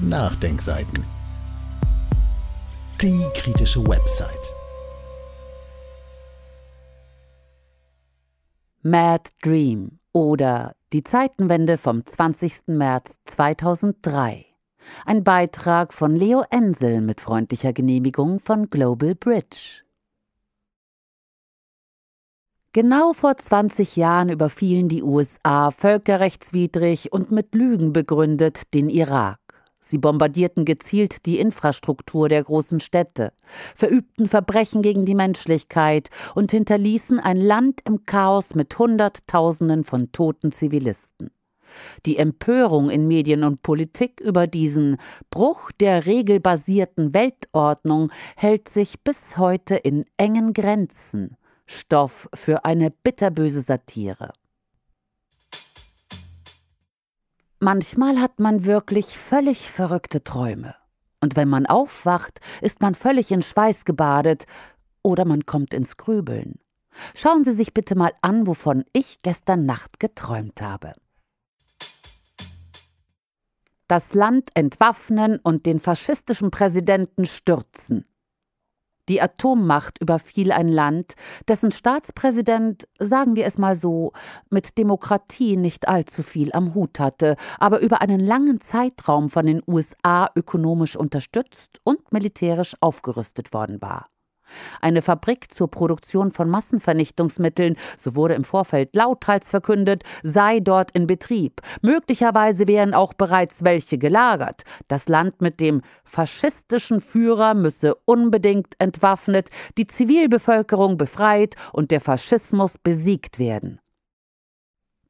Nachdenkseiten. Die kritische Website. Mad Dream oder Die Zeitenwende vom 20. März 2003. Ein Beitrag von Leo Ensel mit freundlicher Genehmigung von Global Bridge. Genau vor 20 Jahren überfielen die USA völkerrechtswidrig und mit Lügen begründet den Irak. Sie bombardierten gezielt die Infrastruktur der großen Städte, verübten Verbrechen gegen die Menschlichkeit und hinterließen ein Land im Chaos mit Hunderttausenden von toten Zivilisten. Die Empörung in Medien und Politik über diesen Bruch der regelbasierten Weltordnung hält sich bis heute in engen Grenzen, Stoff für eine bitterböse Satire. Manchmal hat man wirklich völlig verrückte Träume. Und wenn man aufwacht, ist man völlig in Schweiß gebadet oder man kommt ins Grübeln. Schauen Sie sich bitte mal an, wovon ich gestern Nacht geträumt habe. Das Land entwaffnen und den faschistischen Präsidenten stürzen. Die Atommacht überfiel ein Land, dessen Staatspräsident, sagen wir es mal so, mit Demokratie nicht allzu viel am Hut hatte, aber über einen langen Zeitraum von den USA ökonomisch unterstützt und militärisch aufgerüstet worden war. Eine Fabrik zur Produktion von Massenvernichtungsmitteln, so wurde im Vorfeld lauthals verkündet, sei dort in Betrieb. Möglicherweise wären auch bereits welche gelagert. Das Land mit dem faschistischen Führer müsse unbedingt entwaffnet, die Zivilbevölkerung befreit und der Faschismus besiegt werden.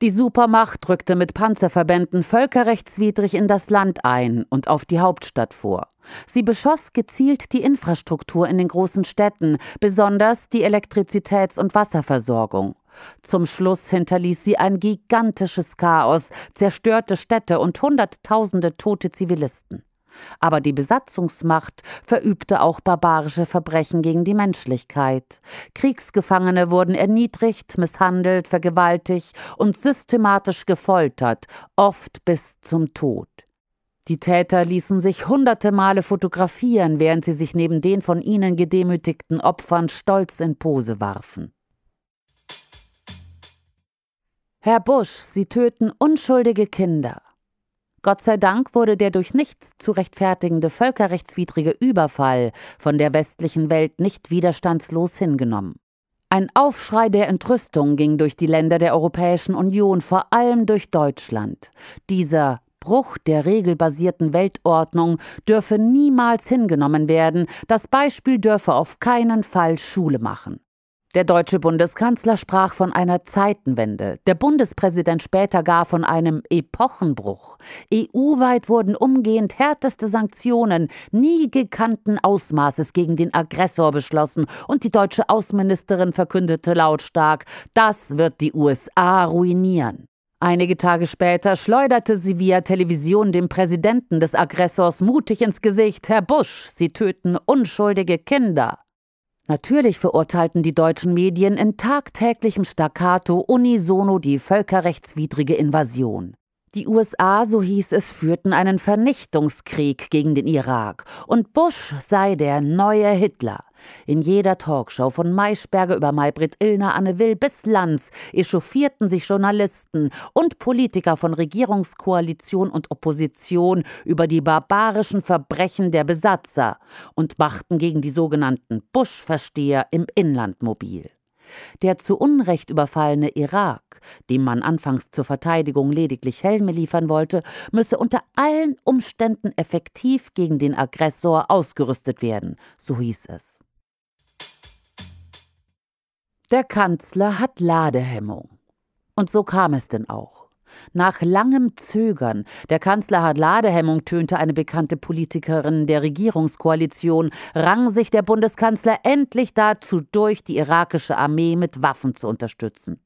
Die Supermacht rückte mit Panzerverbänden völkerrechtswidrig in das Land ein und auf die Hauptstadt vor. Sie beschoss gezielt die Infrastruktur in den großen Städten, besonders die Elektrizitäts- und Wasserversorgung. Zum Schluss hinterließ sie ein gigantisches Chaos, zerstörte Städte und Hunderttausende tote Zivilisten. Aber die Besatzungsmacht verübte auch barbarische Verbrechen gegen die Menschlichkeit. Kriegsgefangene wurden erniedrigt, misshandelt, vergewaltigt und systematisch gefoltert, oft bis zum Tod. Die Täter ließen sich hunderte Male fotografieren, während sie sich neben den von ihnen gedemütigten Opfern stolz in Pose warfen. Herr Busch, Sie töten unschuldige Kinder. Gott sei Dank wurde der durch nichts zu rechtfertigende völkerrechtswidrige Überfall von der westlichen Welt nicht widerstandslos hingenommen. Ein Aufschrei der Entrüstung ging durch die Länder der Europäischen Union, vor allem durch Deutschland. Dieser Bruch der regelbasierten Weltordnung dürfe niemals hingenommen werden, das Beispiel dürfe auf keinen Fall Schule machen. Der deutsche Bundeskanzler sprach von einer Zeitenwende, der Bundespräsident später gar von einem Epochenbruch. EU-weit wurden umgehend härteste Sanktionen nie gekannten Ausmaßes gegen den Aggressor beschlossen und die deutsche Außenministerin verkündete lautstark, das wird die USA ruinieren. Einige Tage später schleuderte sie via Television dem Präsidenten des Aggressors mutig ins Gesicht, Herr Bush, Sie töten unschuldige Kinder. Natürlich verurteilten die deutschen Medien in tagtäglichem Staccato unisono die völkerrechtswidrige Invasion. Die USA, so hieß es, führten einen Vernichtungskrieg gegen den Irak und Bush sei der neue Hitler. In jeder Talkshow von Maischberger über Maybrit Illner, Anne Will bis Lanz echauffierten sich Journalisten und Politiker von Regierungskoalition und Opposition über die barbarischen Verbrechen der Besatzer und machten gegen die sogenannten Bush-Versteher im Inland mobil. Der zu Unrecht überfallene Irak, dem man anfangs zur Verteidigung lediglich Helme liefern wollte, müsse unter allen Umständen effektiv gegen den Aggressor ausgerüstet werden, so hieß es. Der Kanzler hat Ladehemmung. Und so kam es denn auch. Nach langem Zögern, der Kanzler hat Ladehemmung, tönte eine bekannte Politikerin der Regierungskoalition, rang sich der Bundeskanzler endlich dazu durch, die irakische Armee mit Waffen zu unterstützen.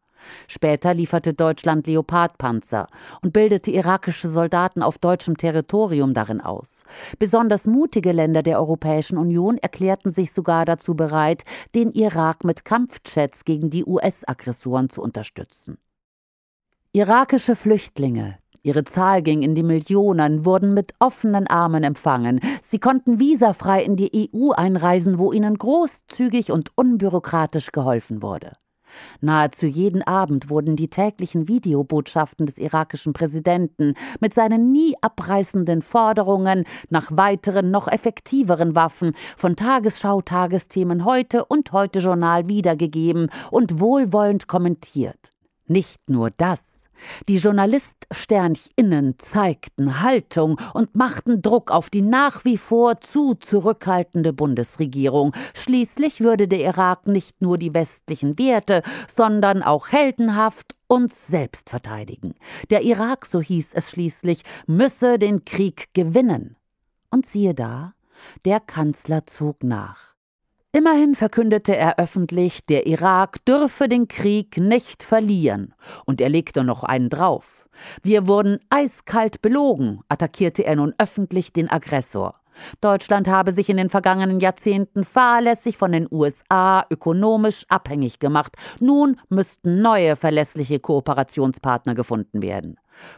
Später lieferte Deutschland Leopardpanzer und bildete irakische Soldaten auf deutschem Territorium darin aus. Besonders mutige Länder der Europäischen Union erklärten sich sogar dazu bereit, den Irak mit Kampfjets gegen die US-Aggressoren zu unterstützen. Irakische Flüchtlinge, ihre Zahl ging in die Millionen, wurden mit offenen Armen empfangen. Sie konnten visafrei in die EU einreisen, wo ihnen großzügig und unbürokratisch geholfen wurde. Nahezu jeden Abend wurden die täglichen Videobotschaften des irakischen Präsidenten mit seinen nie abreißenden Forderungen nach weiteren, noch effektiveren Waffen von Tagesschau, Tagesthemen heute und heute Journal wiedergegeben und wohlwollend kommentiert. Nicht nur das. Die JournaliststernchInnen zeigten Haltung und machten Druck auf die nach wie vor zu zurückhaltende Bundesregierung. Schließlich würde der Irak nicht nur die westlichen Werte, sondern auch heldenhaft uns selbst verteidigen. Der Irak, so hieß es schließlich, müsse den Krieg gewinnen. Und siehe da, der Kanzler zog nach. Immerhin verkündete er öffentlich, der Irak dürfe den Krieg nicht verlieren. Und er legte noch einen drauf. Wir wurden eiskalt belogen, attackierte er nun öffentlich den Aggressor. Deutschland habe sich in den vergangenen Jahrzehnten fahrlässig von den USA ökonomisch abhängig gemacht. Nun müssten neue verlässliche Kooperationspartner gefunden werden.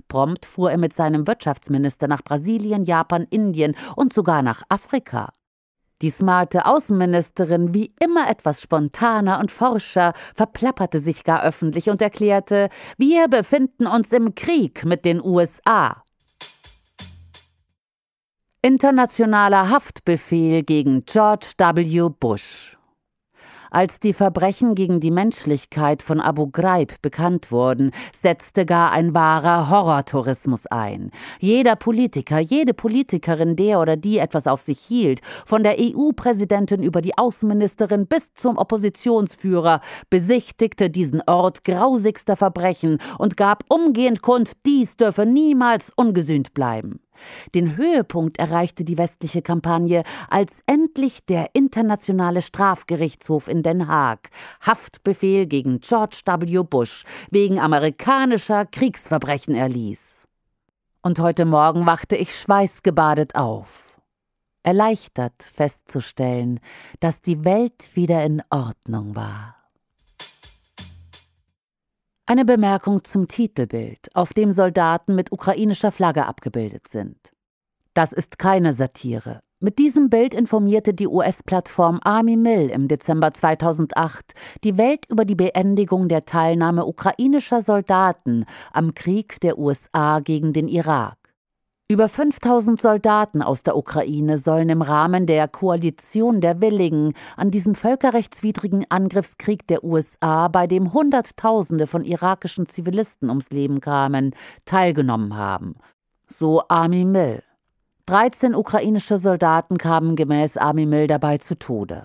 Prompt fuhr er mit seinem Wirtschaftsminister nach Brasilien, Japan, Indien und sogar nach Afrika. Die smarte Außenministerin, wie immer etwas spontaner und forscher, verplapperte sich gar öffentlich und erklärte, wir befinden uns im Krieg mit den USA. Internationaler Haftbefehl gegen George W. Bush. Als die Verbrechen gegen die Menschlichkeit von Abu Ghraib bekannt wurden, setzte gar ein wahrer Horrortourismus ein. Jeder Politiker, jede Politikerin, der oder die etwas auf sich hielt, von der EU-Präsidentin über die Außenministerin bis zum Oppositionsführer, besichtigte diesen Ort grausigster Verbrechen und gab umgehend kund, dies dürfe niemals ungesühnt bleiben. Den Höhepunkt erreichte die westliche Kampagne, als endlich der Internationale Strafgerichtshof in Den Haag Haftbefehl gegen George W. Bush wegen amerikanischer Kriegsverbrechen erließ. Und heute Morgen wachte ich schweißgebadet auf. Erleichtert festzustellen, dass die Welt wieder in Ordnung war. Eine Bemerkung zum Titelbild, auf dem Soldaten mit ukrainischer Flagge abgebildet sind. Das ist keine Satire. Mit diesem Bild informierte die US-Plattform Army Mill im Dezember 2008 die Welt über die Beendigung der Teilnahme ukrainischer Soldaten am Krieg der USA gegen den Irak. Über 5000 Soldaten aus der Ukraine sollen im Rahmen der Koalition der Willigen an diesem völkerrechtswidrigen Angriffskrieg der USA, bei dem Hunderttausende von irakischen Zivilisten ums Leben kamen, teilgenommen haben. So Army Mill. 13 ukrainische Soldaten kamen gemäß Army Mill dabei zu Tode.